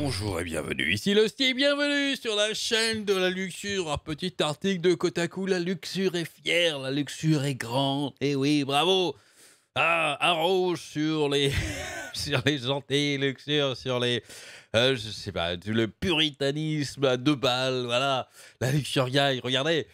Bonjour et bienvenue, ici le bienvenue sur la chaîne de la luxure, un petit article de Kotaku, la luxure est fière, la luxure est grande, et eh oui, bravo ah, un sur les, sur les gentilles luxures, sur les, euh, je sais pas, le puritanisme à deux balles, voilà, la luxure regardez,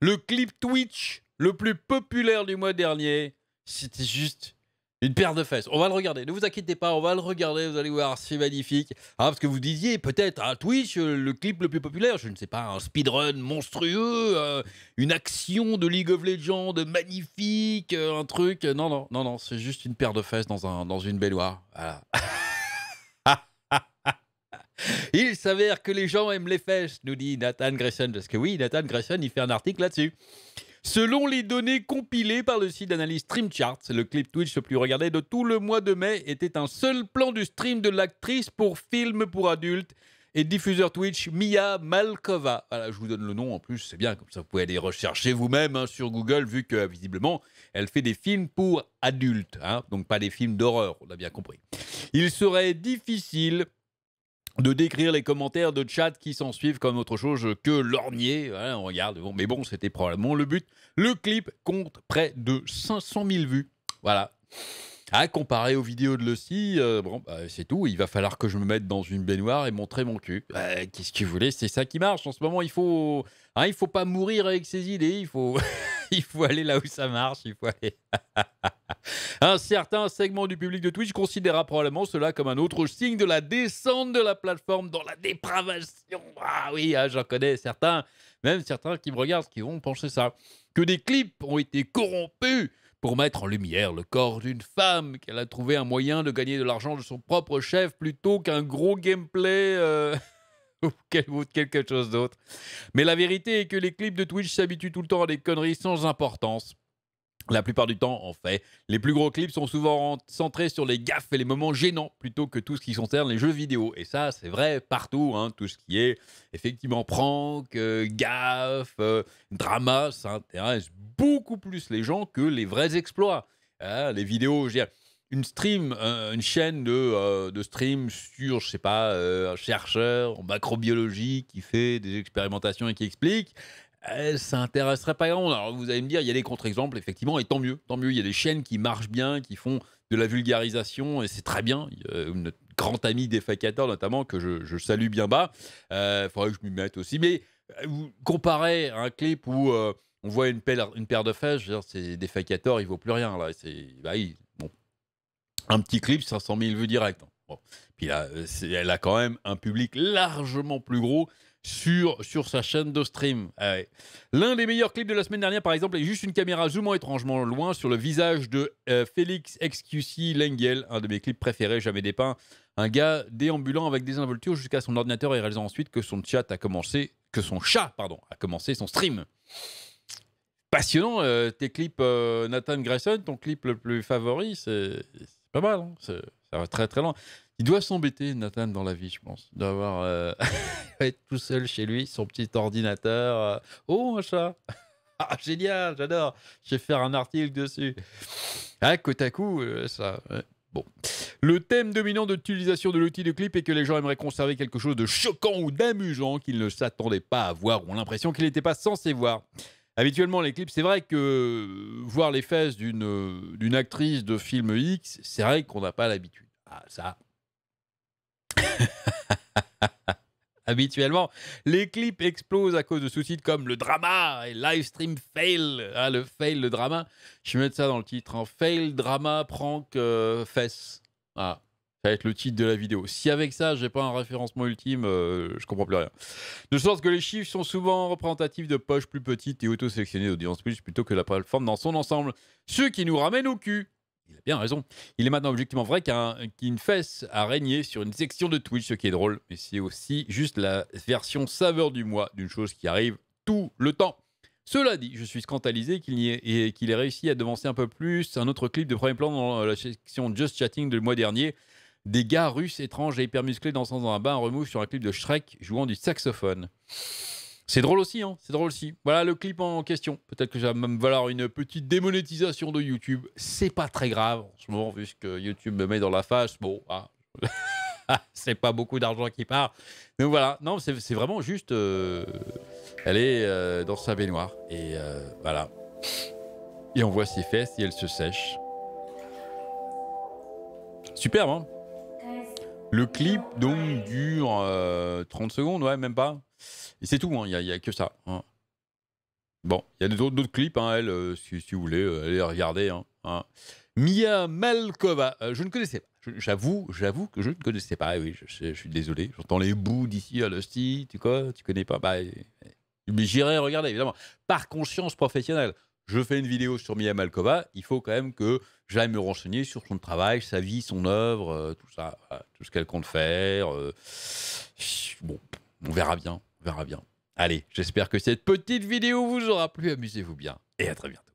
le clip Twitch le plus populaire du mois dernier, c'était juste une paire de fesses. On va le regarder. Ne vous inquiétez pas, on va le regarder. Vous allez voir, c'est magnifique. Ah, parce que vous disiez peut-être à ah, Twitch euh, le clip le plus populaire. Je ne sais pas, un speedrun monstrueux, euh, une action de League of Legends magnifique, euh, un truc. Non, non, non, non. C'est juste une paire de fesses dans un dans une baignoire. Il s'avère que les gens aiment les fesses, nous dit Nathan Grayson. Parce que oui, Nathan Grayson, il fait un article là-dessus. Selon les données compilées par le site d'analyse StreamCharts, le clip Twitch le plus regardé de tout le mois de mai était un seul plan du stream de l'actrice pour films pour adultes et diffuseur Twitch Mia Malkova. Voilà, je vous donne le nom en plus, c'est bien, comme ça vous pouvez aller rechercher vous-même hein, sur Google, vu que visiblement elle fait des films pour adultes, hein, donc pas des films d'horreur, on a bien compris. Il serait difficile de décrire les commentaires de chat qui s'en suivent comme autre chose que l'ornier. Hein, on regarde, bon, mais bon, c'était probablement le but. Le clip compte près de 500 000 vues. Voilà. À comparer aux vidéos de Lucy, euh, bon, bah, c'est tout. Il va falloir que je me mette dans une baignoire et montrer mon cul. Bah, qu'est-ce que vous voulez C'est ça qui marche. En ce moment, il faut, hein, il faut pas mourir avec ses idées. Il faut, il faut aller là où ça marche. Il faut aller. Un certain segment du public de Twitch considéra probablement cela comme un autre signe de la descente de la plateforme dans la dépravation. Ah oui, ah, j'en connais certains, même certains qui me regardent, qui vont penser ça. Que des clips ont été corrompus pour mettre en lumière le corps d'une femme, qu'elle a trouvé un moyen de gagner de l'argent de son propre chef plutôt qu'un gros gameplay. Euh, ou quelque chose d'autre. Mais la vérité est que les clips de Twitch s'habituent tout le temps à des conneries sans importance. La plupart du temps, en fait, les plus gros clips sont souvent centrés sur les gaffes et les moments gênants plutôt que tout ce qui concerne les jeux vidéo. Et ça, c'est vrai partout, hein. tout ce qui est effectivement prank, euh, gaffe, euh, drama, ça intéresse beaucoup plus les gens que les vrais exploits. Hein, les vidéos, je veux dire, une stream, euh, une chaîne de, de, stream sur, je sais pas, un chercheur en macrobiologie qui fait des expérimentations et qui explique, eh, ça s'intéresserait pas grand. Alors vous allez me dire, il y a des contre-exemples, effectivement, et tant mieux, tant mieux. Il y a des chaînes qui marchent bien, qui font de la vulgarisation, et c'est très bien. notre grand ami facateurs, notamment, que je, salue bien bas, euh, il faudrait que je m'y mette aussi. Mais euh, vous comparez un clip où euh, on voit une paire, une paire de fesses, c'est facateurs, il vaut plus rien. là. Bah un petit clip, 500 000 vues direct. Puis là, elle a quand même un public largement plus gros sur, sur sa chaîne de stream. Ah L'un des meilleurs clips de la semaine dernière, par exemple, est juste une caméra zoomant étrangement loin sur le visage de euh, Félix XQC Lengel, un de mes clips préférés jamais dépeint. Un gars déambulant avec des involtures jusqu'à son ordinateur et réalisant ensuite que son chat a commencé, que son chat, pardon, a commencé son stream. Passionnant, euh, tes clips euh, Nathan Grayson, ton clip le plus favori, c'est pas mal. Hein, c'est ça va très très loin. Il doit s'embêter, Nathan, dans la vie, je pense. D'avoir. Euh, être tout seul chez lui, son petit ordinateur. Euh, oh, un chat Ah, génial, j'adore Je vais faire un article dessus. Ah, côte à coup, euh, ça. Bon. Le thème dominant de l'utilisation de l'outil de clip est que les gens aimeraient conserver quelque chose de choquant ou d'amusant qu'ils ne s'attendaient pas à voir ou ont l'impression qu'ils n'étaient pas censés voir. Habituellement, les clips, c'est vrai que euh, voir les fesses euh, d'une actrice de film X, c'est vrai qu'on n'a pas l'habitude. Ah, ça. Habituellement, les clips explosent à cause de soucis comme le drama et live stream fail. Ah, le fail, le drama. Je vais mettre ça dans le titre. en hein. Fail, drama, prank, euh, fesses. Ah être le titre de la vidéo. Si avec ça, j'ai pas un référencement ultime, euh, je comprends plus rien. De sorte que les chiffres sont souvent représentatifs de poches plus petites et auto-sélectionnées d'audience plus plutôt que la plateforme dans son ensemble. Ce qui nous ramène au cul. Il a bien raison. Il est maintenant objectivement vrai qu'une fesse a régné sur une section de Twitch, ce qui est drôle, mais c'est aussi juste la version saveur du mois d'une chose qui arrive tout le temps. Cela dit, je suis scandalisé qu'il ait, qu'il ait, réussi à devancer un peu plus un autre clip de premier plan dans la section Just Chatting du mois dernier, des gars russes étranges et hyper musclés dansant dans un bain en remouche sur un clip de Shrek jouant du saxophone. C'est drôle aussi, hein C'est drôle aussi. Voilà le clip en question. Peut-être que ça va même valoir une petite démonétisation de YouTube. C'est pas très grave en ce moment, vu ce que YouTube me met dans la face. Bon, ah. c'est pas beaucoup d'argent qui part. mais voilà, non, c'est vraiment juste. Euh, elle est euh, dans sa baignoire. Et euh, voilà. Et on voit ses fesses et elle se sèche. Superbe, hein le clip, donc, dure 30 euh, secondes, ouais, même pas. c'est tout, hein, il n'y a, que ça. Hein. Bon, il y a d'autres clips, hein, elle, euh, si, vous voulez, euh, allez regarder. Mia Malkova, je ne connaissais pas. J'avoue, j'avoue que je ne connaissais pas. Oui, je, suis désolé. J'entends les bouts d'ici à ah, l'hostie, tu quoi Tu connais pas bah, eh, eh, Mais j'irai regarder, évidemment. Par conscience professionnelle, je fais une vidéo sur Mia Malkova. Il faut quand même que J'aime me renseigner sur son travail, sa vie, son œuvre, euh, tout ça, tout ce qu'elle compte faire. Euh, bon, on verra bien, on verra bien. Allez, j'espère que cette petite vidéo vous aura plu. Amusez-vous bien et à très bientôt.